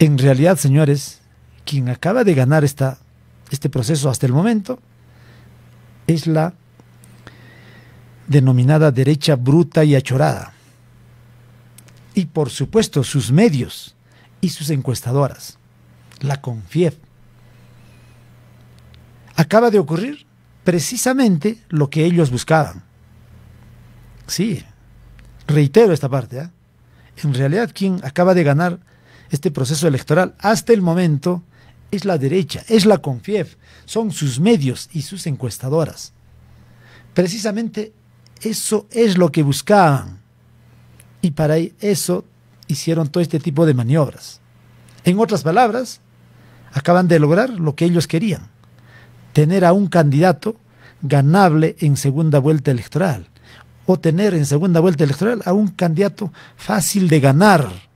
En realidad, señores, quien acaba de ganar este proceso hasta el momento es la denominada derecha bruta y achorada. Y por supuesto sus medios y sus encuestadoras, la CONFIEF. Acaba de ocurrir precisamente lo que ellos buscaban. Sí, reitero esta parte. ¿ah? En realidad quien acaba de ganar este proceso electoral. Hasta el momento es la derecha, es la CONFIEF, son sus medios y sus encuestadoras. Precisamente eso es lo que buscaban y para eso hicieron todo este tipo de maniobras. En otras palabras, acaban de lograr lo que ellos querían, tener a un candidato ganable en segunda vuelta electoral o tener en segunda vuelta electoral a un candidato fácil de ganar